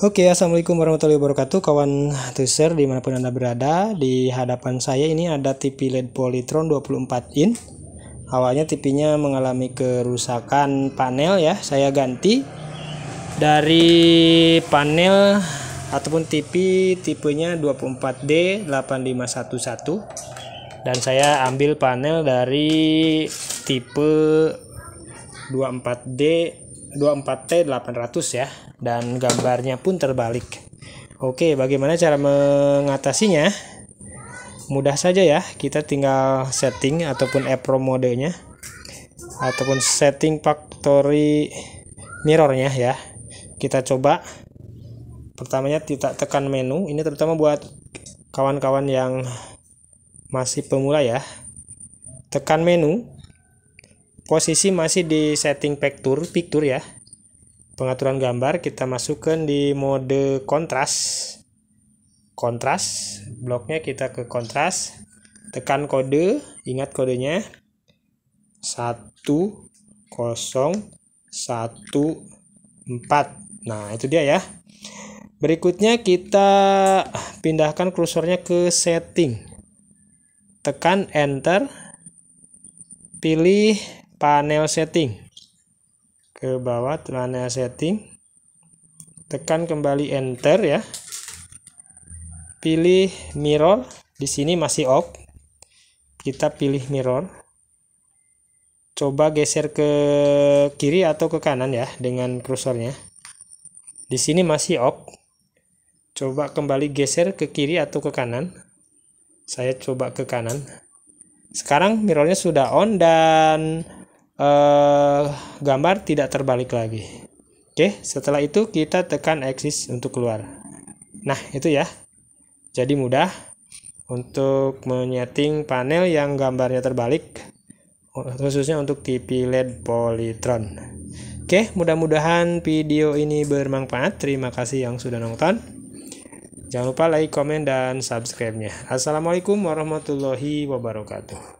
Oke, okay, assalamualaikum warahmatullahi wabarakatuh, kawan tuser dimanapun anda berada. Di hadapan saya ini ada TV LED Polytron 24 in. Awalnya TV-nya mengalami kerusakan panel ya, saya ganti dari panel ataupun TV tipenya 24D8511 dan saya ambil panel dari tipe 24D 24T 800 ya dan gambarnya pun terbalik. Oke, bagaimana cara mengatasinya? Mudah saja ya, kita tinggal setting ataupun EPROM modenya ataupun setting factory mirrornya ya. Kita coba pertamanya kita tekan menu, ini terutama buat kawan-kawan yang masih pemula ya. Tekan menu, posisi masih di setting picture picture ya pengaturan gambar kita masukkan di mode kontras kontras bloknya kita ke kontras tekan kode ingat kodenya 1 0 1 4 nah itu dia ya berikutnya kita pindahkan kursornya ke setting tekan enter pilih panel setting ke bawah panel setting tekan kembali enter ya pilih mirror di sini masih off kita pilih mirror coba geser ke kiri atau ke kanan ya dengan cursornya di sini masih off coba kembali geser ke kiri atau ke kanan saya coba ke kanan sekarang mirrornya sudah on dan uh, gambar tidak terbalik lagi. Oke, setelah itu kita tekan exit untuk keluar. Nah, itu ya. Jadi mudah untuk menyeting panel yang gambarnya terbalik khususnya untuk TV LED Polytron. Oke, mudah-mudahan video ini bermanfaat. Terima kasih yang sudah nonton. Jangan lupa like, komen, dan subscribe-nya. Assalamualaikum warahmatullahi wabarakatuh.